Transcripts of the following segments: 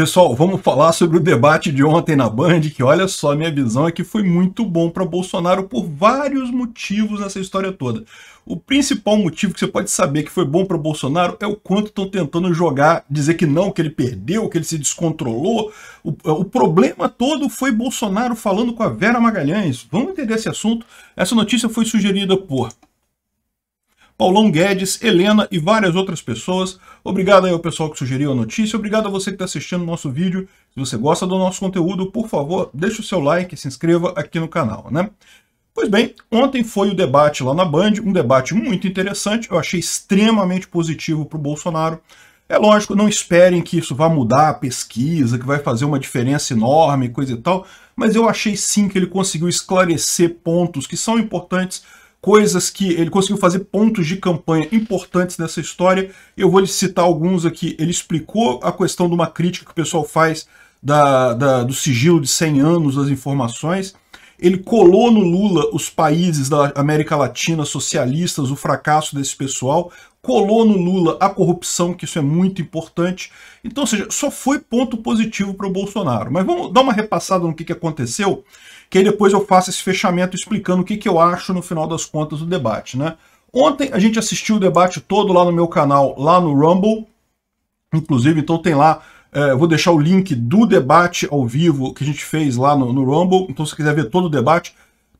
Pessoal, vamos falar sobre o debate de ontem na Band, que olha só, minha visão é que foi muito bom para Bolsonaro por vários motivos nessa história toda. O principal motivo que você pode saber que foi bom para Bolsonaro é o quanto estão tentando jogar, dizer que não, que ele perdeu, que ele se descontrolou. O, o, problema todo foi Bolsonaro falando com a Vera Magalhães. Vamos entender esse assunto. Essa notícia foi sugerida por Paulão Guedes, Helena e várias outras pessoas. Obrigado aí ao pessoal que sugeriu a notícia, obrigado a você que está assistindo o nosso vídeo. Se você gosta do nosso conteúdo, por favor, deixe o seu like e se inscreva aqui no canal, né? Pois bem, ontem foi o debate lá na Band, um debate muito interessante, eu achei extremamente positivo para o Bolsonaro. É lógico, não esperem que isso vá mudar a pesquisa, que vai fazer uma diferença enorme, coisa e tal, mas eu achei sim que ele conseguiu esclarecer pontos que são importantes coisas que ele conseguiu fazer pontos de campanha importantes nessa história. Eu vou citar alguns aqui. Ele explicou a questão de uma crítica que o pessoal faz da, da, do sigilo de 100 anos das informações. Ele colou no Lula os países da América Latina socialistas, o fracasso desse pessoal, colou no Lula a corrupção, que isso é muito importante. Então, ou seja, só foi ponto positivo para o Bolsonaro. Mas vamos dar uma repassada no que, que aconteceu, que aí depois eu faço esse fechamento explicando o que, que eu acho no final das contas do debate. Né? Ontem a gente assistiu o debate todo lá no meu canal, lá no Rumble. Inclusive, então tem lá é, vou deixar o link do debate ao vivo que a gente fez lá no, no Rumble. Então, se você quiser ver todo o debate,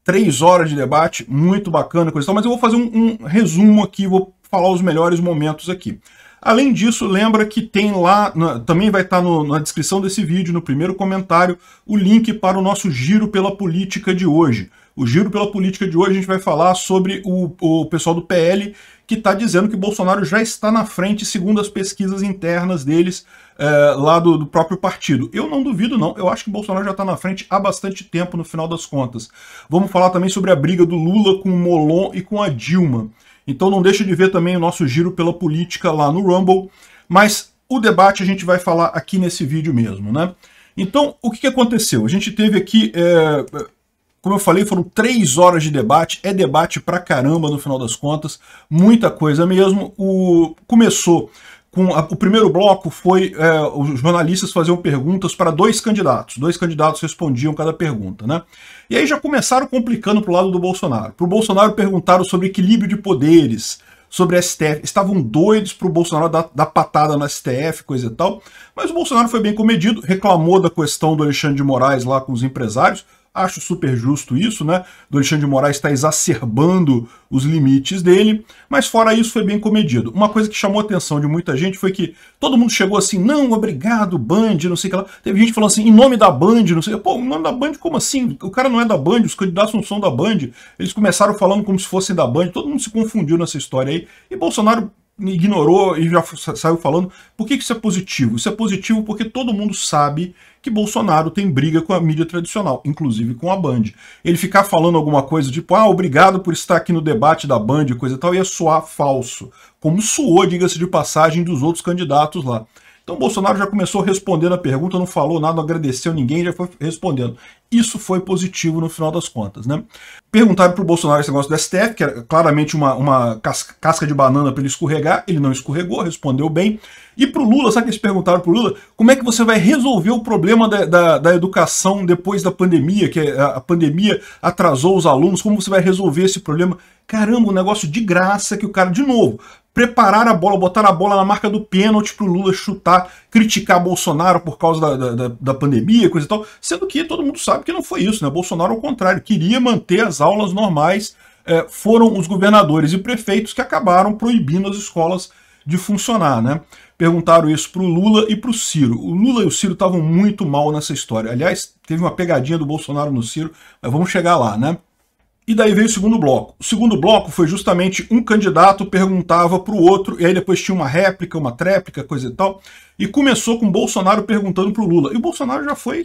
três horas de debate, muito bacana, coisa e tal. Mas eu vou fazer um, um resumo aqui, vou falar os melhores momentos aqui. Além disso, lembra que tem lá, na, também vai estar na descrição desse vídeo, no primeiro comentário, o link para o nosso giro pela política de hoje. O Giro pela Política de hoje a gente vai falar sobre o, o pessoal do PL que está dizendo que Bolsonaro já está na frente, segundo as pesquisas internas deles é, lá do, do, próprio partido. Eu não duvido, não. Eu acho que Bolsonaro já está na frente há bastante tempo, no final das contas. Vamos falar também sobre a briga do Lula com o Molon e com a Dilma. Então não deixe de ver também o nosso giro pela política lá no Rumble. Mas o debate a gente vai falar aqui nesse vídeo mesmo, né? Então, o que aconteceu? A gente teve aqui é, como eu falei, foram três horas de debate, é debate pra caramba no final das contas, muita coisa mesmo. O começou com a, o primeiro bloco foi é, os jornalistas faziam perguntas para dois candidatos, dois candidatos respondiam cada pergunta, né? E aí já começaram complicando pro lado do Bolsonaro. Pro Bolsonaro perguntaram sobre equilíbrio de poderes, sobre STF. Estavam doidos pro Bolsonaro dar, dar, patada no STF, coisa e tal. Mas o Bolsonaro foi bem comedido, reclamou da questão do Alexandre de Moraes lá com os empresários. Acho super justo isso, né? Do Alexandre de Moraes está exacerbando os limites dele, mas fora isso foi bem comedido. Uma coisa que chamou a atenção de muita gente foi que todo mundo chegou assim, não, obrigado, Band, não sei o que lá. Teve gente falando assim, em nome da Band, não sei. Pô, em nome da Band, como assim? O cara não é da Band, os candidatos não são da Band. Eles começaram falando como se fossem da Band, todo mundo se confundiu nessa história aí. E Bolsonaro ignorou e já saiu falando. Por que isso é positivo? Isso é positivo porque todo mundo sabe que Bolsonaro tem briga com a mídia tradicional, inclusive com a Band. Ele ficar falando alguma coisa tipo, ah, obrigado por estar aqui no debate da Band, coisa e tal, ia soar falso. Como soou, diga-se de passagem, dos outros candidatos lá. Então Bolsonaro já começou respondendo a pergunta, não falou nada, não agradeceu ninguém, já foi respondendo. Isso foi positivo no final das contas, né? Perguntaram para o Bolsonaro esse negócio do STF, que era claramente uma, uma casca de banana para ele escorregar, ele não escorregou, respondeu bem. E para o Lula, sabe que eles perguntaram para o Lula como é que você vai resolver o problema da, da, da, educação depois da pandemia, que é, a pandemia atrasou os alunos, como você vai resolver esse problema? Caramba, um negócio de graça que o cara, de novo, preparar a bola, botar a bola na marca do pênalti para o Lula chutar, criticar Bolsonaro por causa da, da, da, pandemia, coisa e tal, sendo que todo mundo sabe que não foi isso, né? Bolsonaro, ao contrário, queria manter as aulas normais, é, foram os governadores e prefeitos que acabaram proibindo as escolas de funcionar, né? Perguntaram isso para o Lula e para o Ciro. O Lula e o Ciro estavam muito mal nessa história. Aliás, teve uma pegadinha do Bolsonaro no Ciro, mas vamos chegar lá, né? E daí veio o segundo bloco. O segundo bloco foi justamente um candidato perguntava para o outro, e aí depois tinha uma réplica, uma tréplica, coisa e tal. E começou com Bolsonaro perguntando para o Lula. E o Bolsonaro já foi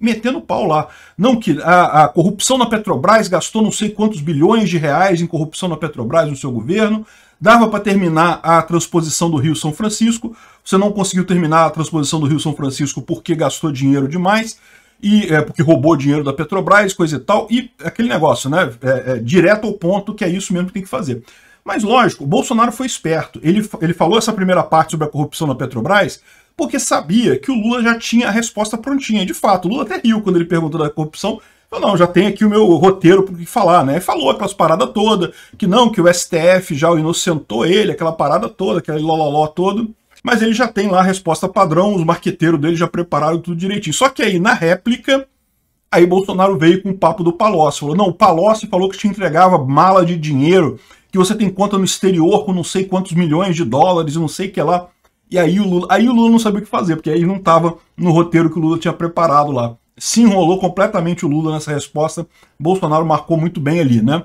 metendo pau lá. Não que a, a, corrupção na Petrobras gastou não sei quantos bilhões de reais em corrupção na Petrobras no seu governo, dava para terminar a transposição do Rio São Francisco, você não conseguiu terminar a transposição do Rio São Francisco porque gastou dinheiro demais, e é, porque roubou dinheiro da Petrobras, coisa e tal, e aquele negócio, né? É, é, direto ao ponto que é isso mesmo que tem que fazer. Mas lógico, o Bolsonaro foi esperto. Ele, ele falou essa primeira parte sobre a corrupção na Petrobras porque sabia que o Lula já tinha a resposta prontinha. De fato, o Lula até riu quando ele perguntou da corrupção. Falou, não, já tem aqui o meu roteiro para que falar, né? E falou aquelas paradas todas, que não, que o STF já o inocentou ele, aquela parada toda, aquele lololó todo mas ele já tem lá a resposta padrão, os marqueteiros dele já prepararam tudo direitinho. Só que aí, na réplica, aí Bolsonaro veio com o papo do Palocci, falou, não, o Palocci falou que te entregava mala de dinheiro, que você tem conta no exterior com não sei quantos milhões de dólares, não sei o que lá. E aí o Lula, aí o Lula não sabia o que fazer, porque aí não estava no roteiro que o Lula tinha preparado lá. Se enrolou completamente o Lula nessa resposta. Bolsonaro marcou muito bem ali, né?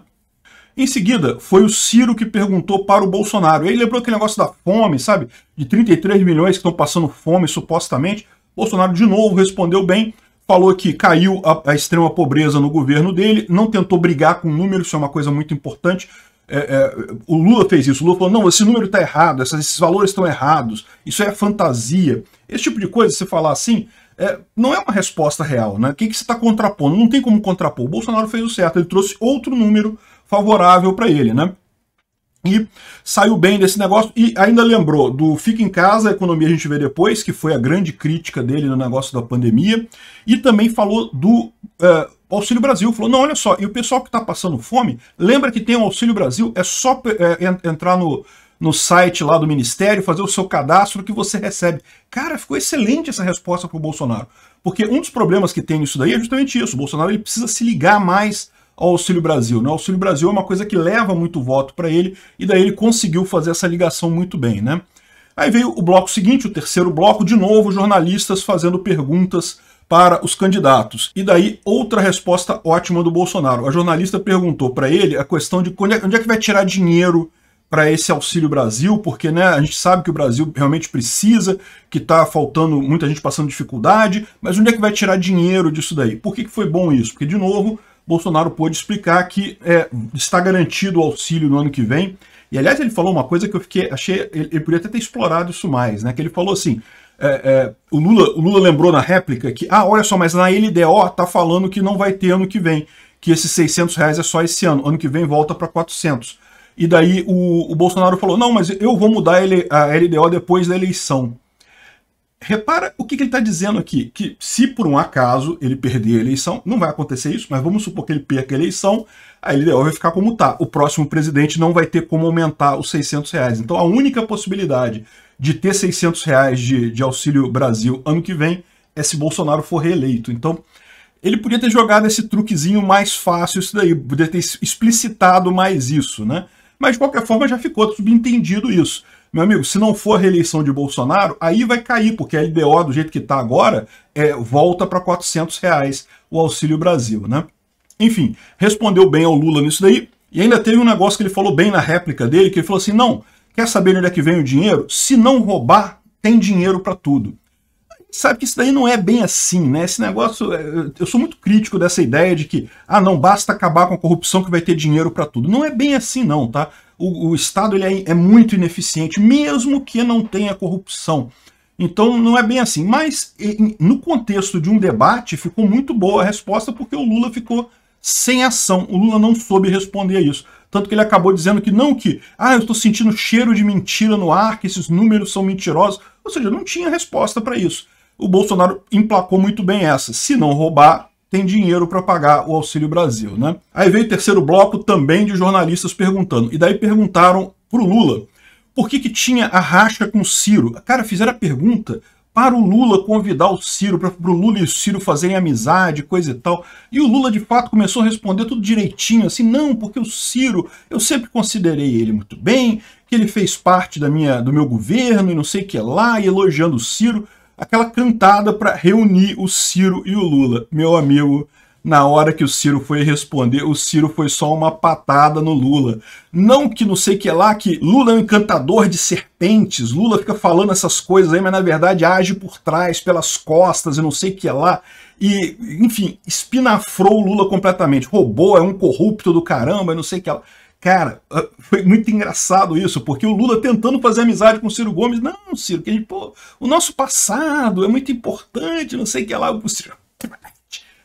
Em seguida, foi o Ciro que perguntou para o Bolsonaro. Ele lembrou aquele negócio da fome, sabe? De 33 milhões que estão passando fome, supostamente. Bolsonaro, de novo, respondeu bem. Falou que caiu a, a extrema pobreza no governo dele, não tentou brigar com o número. isso é uma coisa muito importante. É, é, o Lula fez isso. O Lula falou: não, esse número está errado, esses valores estão errados, isso é fantasia. Esse tipo de coisa, se falar assim, é, não é uma resposta real. Né? O que, que você está contrapondo? Não tem como contrapor. O Bolsonaro fez o certo, ele trouxe outro número favorável para ele, né? E saiu bem desse negócio e ainda lembrou do Fica em Casa, a economia a gente vê depois, que foi a grande crítica dele no negócio da pandemia, e também falou do eh, Auxílio Brasil. Falou, não, olha só, e o pessoal que está passando fome, lembra que tem o Auxílio Brasil, é só é, entrar no, no site lá do Ministério, fazer o seu cadastro que você recebe. Cara, ficou excelente essa resposta para o Bolsonaro. Porque um dos problemas que tem nisso daí é justamente isso. O Bolsonaro ele precisa se ligar mais ao Auxílio Brasil. Né? O Auxílio Brasil é uma coisa que leva muito voto para ele, e daí ele conseguiu fazer essa ligação muito bem. Né? Aí veio o bloco seguinte, o terceiro bloco, de novo jornalistas fazendo perguntas para os candidatos. E daí outra resposta ótima do Bolsonaro. A jornalista perguntou para ele a questão de onde é, é que vai tirar dinheiro para esse Auxílio Brasil, porque né, a gente sabe que o Brasil realmente precisa, que está faltando muita gente passando dificuldade, mas onde é que vai tirar dinheiro disso daí? Por que, que foi bom isso? Porque, de novo, Bolsonaro pôde explicar que é, está garantido o auxílio no ano que vem. E aliás, ele falou uma coisa que eu fiquei, achei, ele, ele podia até ter explorado isso mais, né? Que ele falou assim: é, é, o, Lula, o Lula lembrou na réplica que, ah, olha só, mas na LDO tá falando que não vai ter ano que vem, que esses 600 reais é só esse ano, ano que vem volta para 400. E daí o, o Bolsonaro falou: não, mas eu vou mudar a LDO depois da eleição. Repara o que, que ele está dizendo aqui: que se por um acaso ele perder a eleição, não vai acontecer isso, mas vamos supor que ele perca a eleição, Aí ele vai ficar como está. O próximo presidente não vai ter como aumentar os 600 reais. Então a única possibilidade de ter 600 reais de, de auxílio Brasil ano que vem é se Bolsonaro for reeleito. Então ele podia ter jogado esse truquezinho mais fácil, isso daí, podia ter explicitado mais isso, né? Mas de qualquer forma já ficou subentendido isso. Meu amigo, se não for a reeleição de Bolsonaro, aí vai cair, porque a LDO, do jeito que está agora, é, volta para 400 reais o Auxílio Brasil, né? Enfim, respondeu bem ao Lula nisso daí, e ainda teve um negócio que ele falou bem na réplica dele, que ele falou assim, não, quer saber de onde é que vem o dinheiro? Se não roubar, tem dinheiro para tudo sabe que isso daí não é bem assim, né? Esse negócio, é, eu sou muito crítico dessa ideia de que, ah, não basta acabar com a corrupção que vai ter dinheiro para tudo. Não é bem assim, não, tá? O, o Estado ele é, é, muito ineficiente, mesmo que não tenha corrupção. Então não é bem assim. Mas em, no contexto de um debate, ficou muito boa a resposta porque o Lula ficou sem ação. O Lula não soube responder a isso. Tanto que ele acabou dizendo que não que, ah, eu estou sentindo cheiro de mentira no ar, que esses números são mentirosos. Ou seja, não tinha resposta para isso. O Bolsonaro emplacou muito bem essa. Se não roubar, tem dinheiro para pagar o Auxílio Brasil, né? Aí veio o terceiro bloco também de jornalistas perguntando. E daí perguntaram pro Lula por que, que tinha a racha com o Ciro. Cara, fizeram a pergunta para o Lula convidar o Ciro, para o Lula e o Ciro fazerem amizade, coisa e tal. E o Lula, de fato, começou a responder tudo direitinho, assim, não, porque o Ciro, eu sempre considerei ele muito bem, que ele fez parte da minha, do meu governo e não sei o que lá, e elogiando o Ciro aquela cantada para reunir o Ciro e o Lula. Meu amigo, na hora que o Ciro foi responder, o Ciro foi só uma patada no Lula. Não que não sei que é lá, que Lula é um encantador de serpentes, Lula fica falando essas coisas aí, mas na verdade age por trás, pelas costas e não sei que é lá. E, enfim, espinafrou o Lula completamente. Roubou, é um corrupto do caramba, não sei que é lá. Cara, foi muito engraçado isso, porque o Lula tentando fazer amizade com o Ciro Gomes. Não, Ciro, que ele pô, o nosso passado é muito importante, não sei o que lá. O Ciro,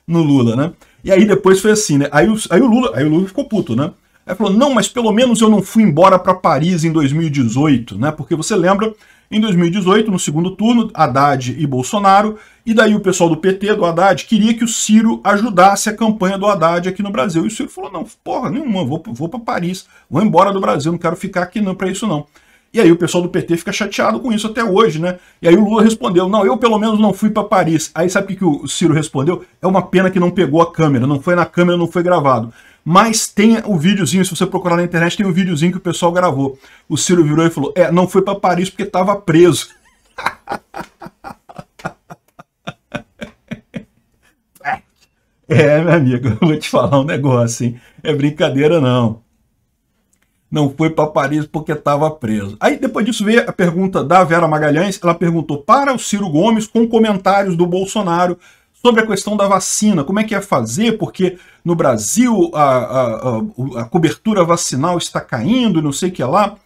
no Lula, né? E aí depois foi assim, né? Aí, aí, o, Lula, aí o Lula ficou puto, né? Aí falou, não, mas pelo menos eu não fui embora para Paris em 2018, né? Porque você lembra em 2018, no segundo turno, Haddad e Bolsonaro, e daí o pessoal do PT, do Haddad, queria que o Ciro ajudasse a campanha do Haddad aqui no Brasil. E o Ciro falou, não, porra nenhuma, vou, vou para Paris, vou embora do Brasil, não quero ficar aqui não para isso não. E aí o pessoal do PT fica chateado com isso até hoje, né? E aí o Lula respondeu, não, eu pelo menos não fui para Paris. Aí sabe o que, que o Ciro respondeu? É uma pena que não pegou a câmera, não foi na câmera, não foi gravado. Mas tem o videozinho, se você procurar na internet, tem um videozinho que o pessoal gravou. O Ciro virou e falou: É, não foi para Paris porque estava preso. É, meu amigo, eu vou te falar um negócio, hein? É brincadeira, não. Não foi para Paris porque estava preso. Aí depois disso veio a pergunta da Vera Magalhães. Ela perguntou para o Ciro Gomes com comentários do Bolsonaro sobre a questão da vacina, como é que ia é fazer, porque no Brasil a, a, a, a cobertura vacinal está caindo, não sei o que lá.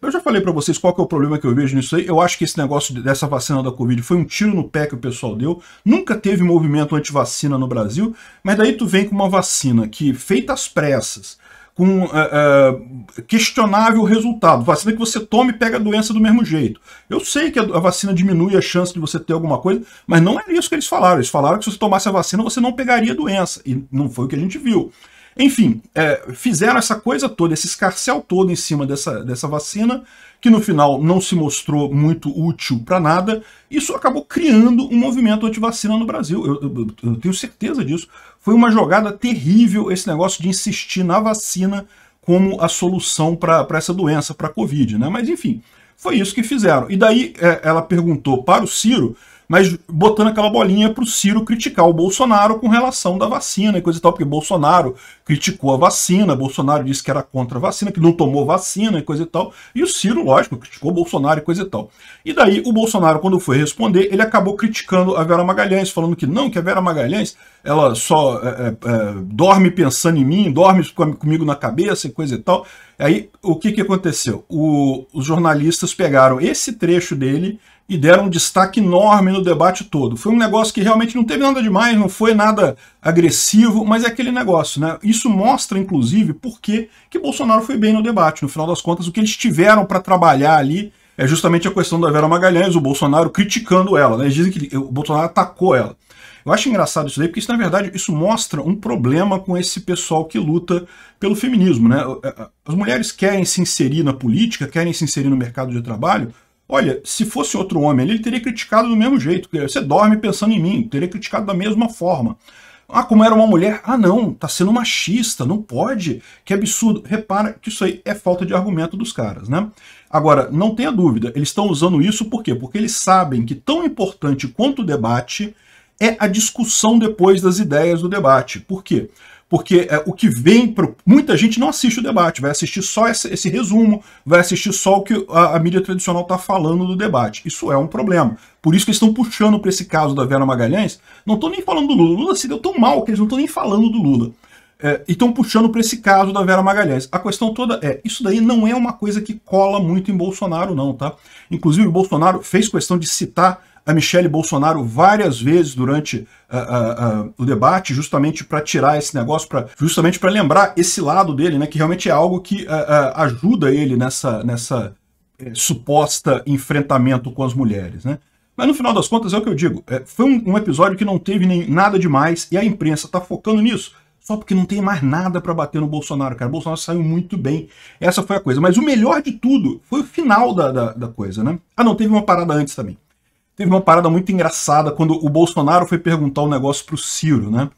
Eu já falei para vocês qual é o problema que eu vejo nisso aí. Eu acho que esse negócio dessa vacina da Covid foi um tiro no pé que o pessoal deu. Nunca teve movimento anti-vacina no Brasil, mas daí tu vem com uma vacina que, feita às pressas, com é, é, questionável resultado. Vacina que você toma e pega a doença do mesmo jeito. Eu sei que a, a vacina diminui a chance de você ter alguma coisa, mas não é isso que eles falaram. Eles falaram que se você tomasse a vacina, você não pegaria a doença. E não foi o que a gente viu. Enfim, é, fizeram essa coisa toda, esse escarcel todo em cima dessa, dessa vacina, que no final não se mostrou muito útil para nada. Isso acabou criando um movimento anti-vacina no Brasil. Eu, eu, eu tenho certeza disso. Foi uma jogada terrível esse negócio de insistir na vacina como a solução para essa doença, para a Covid, né? Mas enfim, foi isso que fizeram. E daí é, ela perguntou para o Ciro mas botando aquela bolinha para o Ciro criticar o Bolsonaro com relação da vacina e coisa e tal, porque Bolsonaro criticou a vacina, Bolsonaro disse que era contra a vacina, que não tomou vacina e coisa e tal, e o Ciro, lógico, criticou o Bolsonaro e coisa e tal. E daí o Bolsonaro, quando foi responder, ele acabou criticando a Vera Magalhães, falando que não, que a Vera Magalhães, ela só é, é, é dorme pensando em mim, dorme comigo na cabeça e coisa e tal. Aí, o que, que aconteceu? O, os jornalistas pegaram esse trecho dele e deram um destaque enorme no debate todo. Foi um negócio que realmente não teve nada demais, não foi nada agressivo, mas é aquele negócio, né? Isso mostra, inclusive, por que Bolsonaro foi bem no debate. No final das contas, o que eles tiveram para trabalhar ali é justamente a questão da Vera Magalhães, o Bolsonaro criticando ela, né? Eles dizem que o Bolsonaro atacou ela. Eu acho engraçado isso daí, porque isso, na verdade, isso mostra um problema com esse pessoal que luta pelo feminismo, né? As mulheres querem se inserir na política, querem se inserir no mercado de trabalho, Olha, se fosse outro homem ali, ele teria criticado do mesmo jeito. Você dorme pensando em mim, teria criticado da mesma forma. Ah, como era uma mulher? Ah, não, tá sendo machista, não pode. Que absurdo. Repara que isso aí é falta de argumento dos caras, né? Agora, não tenha dúvida, eles estão usando isso por quê? Porque eles sabem que tão importante quanto o debate é a discussão depois das ideias do debate. Por quê? porque é, o que vem para muita gente não assiste o debate, vai assistir só esse, esse resumo, vai assistir só o que a, a mídia tradicional está falando do debate. Isso é um problema. Por isso que eles estão puxando para esse caso da Vera Magalhães. Não estou nem falando do Lula. Lula se deu tão mal que eles não estão nem falando do Lula. É, e estão puxando para esse caso da Vera Magalhães. A questão toda é, isso daí não é uma coisa que cola muito em Bolsonaro não, tá? Inclusive o Bolsonaro fez questão de citar a Michelle Bolsonaro várias vezes durante uh, uh, uh, o debate, justamente para tirar esse negócio, pra, justamente para lembrar esse lado dele, né, que realmente é algo que ajuda ele nessa, nessa eh, suposta enfrentamento com as mulheres. Né? Mas no final das contas, é o que eu digo, é, foi um, um, episódio que não teve nem, nada demais e a imprensa está focando nisso só porque não tem mais nada para bater no Bolsonaro, cara. O Bolsonaro saiu muito bem. Essa foi a coisa. Mas o melhor de tudo foi o final da, da, da coisa, né? Ah, não, teve uma parada antes também teve uma parada muito engraçada quando o Bolsonaro foi perguntar um negócio pro Ciro, né?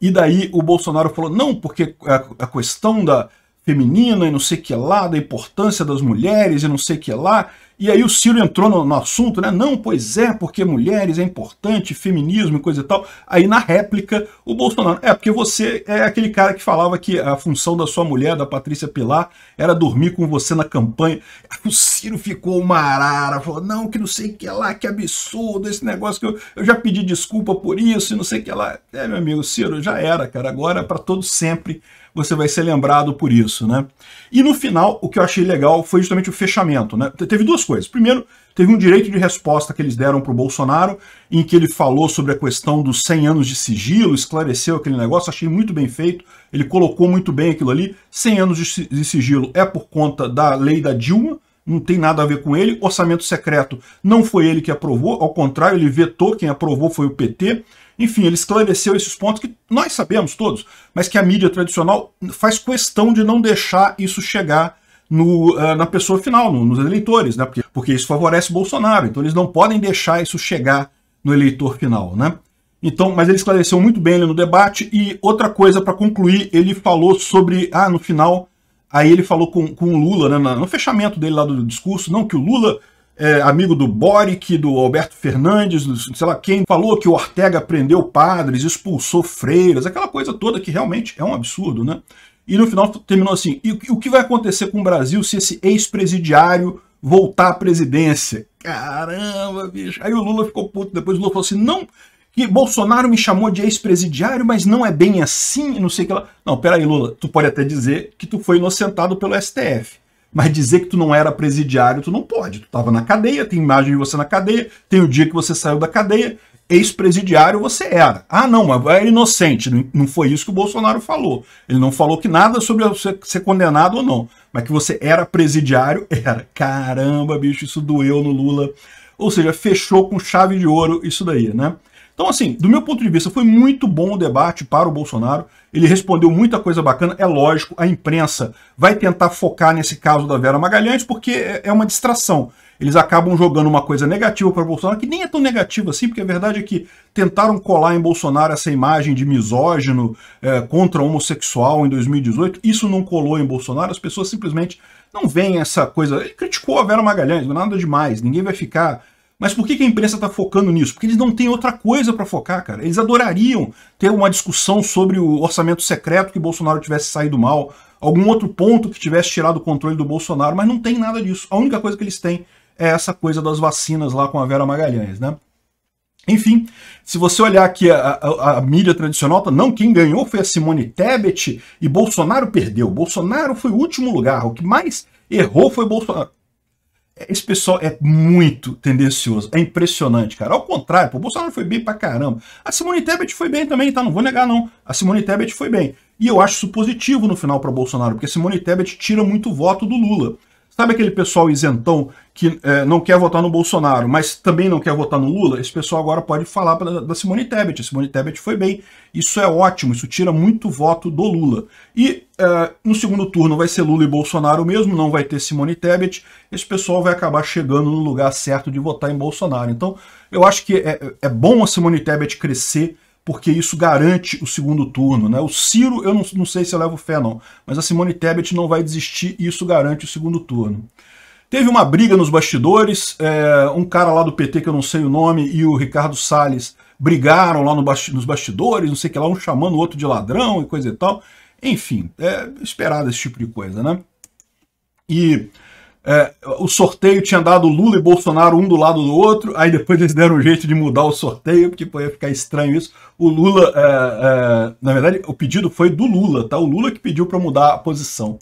E daí o Bolsonaro falou, não, porque a, questão da feminina e não sei que lá, da importância das mulheres e não sei que lá, e aí o Ciro entrou no, no, assunto, né? Não, pois é, porque mulheres é importante, feminismo e coisa e tal. Aí na réplica, o Bolsonaro, é, porque você é aquele cara que falava que a função da sua mulher, da Patrícia Pilar, era dormir com você na campanha. o Ciro ficou uma arara, falou, não, que não sei o que lá, que absurdo, esse negócio que eu, eu já pedi desculpa por isso e não sei o que lá. É, meu amigo, Ciro, já era, cara, agora é para todo sempre você vai ser lembrado por isso, né? E no final, o que eu achei legal foi justamente o fechamento, né? Teve duas coisas. Primeiro, teve um direito de resposta que eles deram para o Bolsonaro, em que ele falou sobre a questão dos 100 anos de sigilo, esclareceu aquele negócio, achei muito bem feito, ele colocou muito bem aquilo ali. 100 anos de sigilo é por conta da lei da Dilma, não tem nada a ver com ele. Orçamento secreto não foi ele que aprovou, ao contrário, ele vetou, quem aprovou foi o PT. Enfim, ele esclareceu esses pontos que nós sabemos todos, mas que a mídia tradicional faz questão de não deixar isso chegar no, eh, na pessoa final, nos eleitores, né? porque, porque isso favorece Bolsonaro, então eles não podem deixar isso chegar no eleitor final. Né? Então, mas ele esclareceu muito bem ele no debate. E outra coisa para concluir, ele falou sobre, ah, no final, Aí ele falou com, com o Lula, né, no fechamento dele lá do discurso, não, que o Lula é amigo do Boric, do Alberto Fernandes, do, sei lá quem, falou que o Ortega prendeu padres, expulsou freiras, aquela coisa toda que realmente é um absurdo, né? E no final terminou assim, e o que vai acontecer com o Brasil se esse ex-presidiário voltar à presidência? Caramba, bicho. Aí o Lula ficou puto, depois o Lula falou assim, não, que Bolsonaro me chamou de ex-presidiário, mas não é bem assim, não sei o que lá. Não, peraí, Lula, tu pode até dizer que tu foi inocentado pelo STF. Mas dizer que tu não era presidiário, tu não pode. Tu estava na cadeia, tem imagem de você na cadeia, tem o dia que você saiu da cadeia, ex-presidiário você era. Ah, não, mas era é inocente. Não foi isso que o Bolsonaro falou. Ele não falou que nada sobre você ser condenado ou não. Mas que você era presidiário, era. Caramba, bicho, isso doeu no Lula. Ou seja, fechou com chave de ouro isso daí, né? Então, assim, do meu ponto de vista, foi muito bom o debate para o Bolsonaro. Ele respondeu muita coisa bacana. É lógico, a imprensa vai tentar focar nesse caso da Vera Magalhães porque é, é uma distração. Eles acabam jogando uma coisa negativa para o Bolsonaro, que nem é tão negativa assim, porque a verdade é que tentaram colar em Bolsonaro essa imagem de misógino é, contra homossexual em 2018. Isso não colou em Bolsonaro, as pessoas simplesmente não veem essa coisa. Ele criticou a Vera Magalhães, nada demais, ninguém vai ficar mas por que, a imprensa está focando nisso? Porque eles não têm outra coisa para focar, cara. Eles adorariam ter uma discussão sobre o orçamento secreto que Bolsonaro tivesse saído mal, algum outro ponto que tivesse tirado o controle do Bolsonaro, mas não tem nada disso. A única coisa que eles têm é essa coisa das vacinas lá com a Vera Magalhães, né? Enfim, se você olhar aqui a, a, a, mídia tradicional, tá, não, quem ganhou foi a Simone Tebet e Bolsonaro perdeu. Bolsonaro foi o último lugar. O que mais errou foi Bolsonaro. Esse pessoal é muito tendencioso, é impressionante, cara. Ao contrário, pô, o Bolsonaro foi bem pra caramba. A Simone Tebet foi bem também, tá? Não vou negar, não. A Simone Tebet foi bem. E eu acho isso positivo no final para Bolsonaro, porque a Simone Tebet tira muito voto do Lula. Sabe aquele pessoal isentão que é, não quer votar no Bolsonaro, mas também não quer votar no Lula? Esse pessoal agora pode falar pra, da Simone Tebet. A Simone Tebet foi bem. Isso é ótimo, isso tira muito voto do Lula. E é, no segundo turno vai ser Lula e Bolsonaro mesmo, não vai ter Simone Tebet. Esse pessoal vai acabar chegando no lugar certo de votar em Bolsonaro. Então, eu acho que é, é bom a Simone Tebet crescer porque isso garante o segundo turno. Né? O Ciro, eu não, não sei se eu levo fé, não, mas a Simone Tebet não vai desistir e isso garante o segundo turno. Teve uma briga nos bastidores, é, um cara lá do PT, que eu não sei o nome, e o Ricardo Salles brigaram lá no basti nos bastidores, não sei o que lá, um chamando o outro de ladrão e coisa e tal. Enfim, é esperado esse tipo de coisa, né? E é, o sorteio tinha dado Lula e Bolsonaro um do lado do outro, aí depois eles deram um jeito de mudar o sorteio, porque ia ficar estranho isso. O Lula, é, é, na verdade, o pedido foi do Lula, tá? O Lula que pediu para mudar a posição.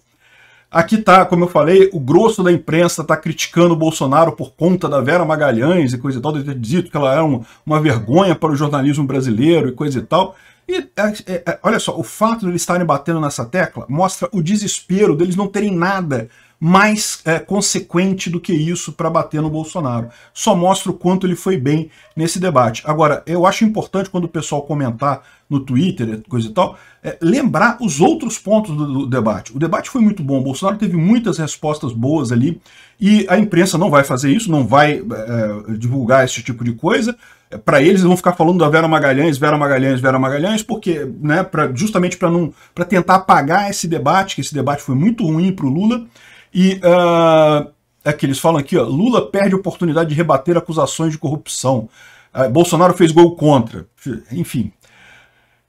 Aqui tá, como eu falei, o grosso da imprensa tá criticando o Bolsonaro por conta da Vera Magalhães e coisa e tal, de ter dito que ela era uma, uma vergonha para o jornalismo brasileiro e coisa e tal. E é, é, é, olha só, o fato de eles estarem batendo nessa tecla mostra o desespero deles não terem nada mais é, consequente do que isso para bater no Bolsonaro. Só mostra o quanto ele foi bem nesse debate. Agora, eu acho importante quando o pessoal comentar no Twitter, coisa e tal, é, lembrar os outros pontos do, do, debate. O debate foi muito bom, o Bolsonaro teve muitas respostas boas ali, e a imprensa não vai fazer isso, não vai é, é divulgar esse tipo de coisa. É, para eles, eles vão ficar falando da Vera Magalhães, Vera Magalhães, Vera Magalhães, porque, né, pra, justamente para não, para tentar apagar esse debate, que esse debate foi muito ruim para o Lula. E uh, é que eles falam aqui, ó, Lula perde oportunidade de rebater acusações de corrupção. Uh, Bolsonaro fez gol contra. Enfim.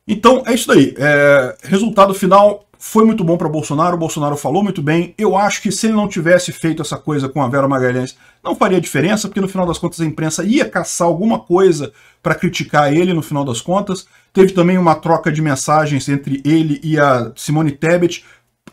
Então é isso daí. É, resultado final foi muito bom para Bolsonaro. O Bolsonaro falou muito bem. Eu acho que se ele não tivesse feito essa coisa com a Vera Magalhães, não faria diferença, porque no final das contas a imprensa ia caçar alguma coisa para criticar ele. No final das contas, teve também uma troca de mensagens entre ele e a Simone Tebet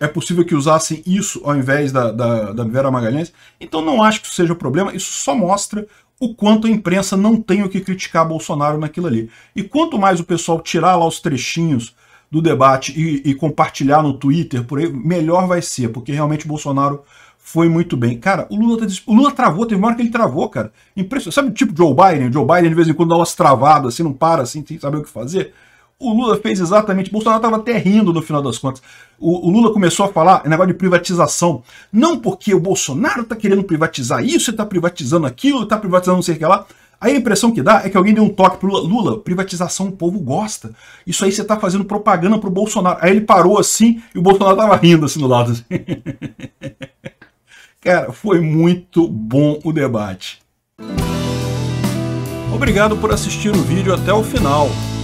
é possível que usassem isso ao invés da, da, da Vera Magalhães. Então não acho que isso seja problema, isso só mostra o quanto a imprensa não tem o que criticar Bolsonaro naquilo ali. E quanto mais o pessoal tirar lá os trechinhos do debate e, e compartilhar no Twitter, por aí, melhor vai ser, porque realmente Bolsonaro foi muito bem. Cara, o Lula, tá o Lula travou, teve uma hora que ele travou, cara. Impressionante. Sabe o tipo Joe Biden? Joe Biden de vez em quando dá umas travadas, assim, não para, assim, sem saber o que fazer. O Lula fez exatamente. Bolsonaro estava até rindo no final das contas. O, o, Lula começou a falar é negócio de privatização. Não porque o Bolsonaro está querendo privatizar isso, está privatizando aquilo, está privatizando não sei o que lá. Aí a impressão que dá é que alguém deu um toque para Lula. Lula, privatização o povo gosta. Isso aí você está fazendo propaganda para o Bolsonaro. Aí ele parou assim e o Bolsonaro estava rindo assim do lado. Assim. Cara, foi muito bom o debate. Obrigado por assistir o vídeo até o final.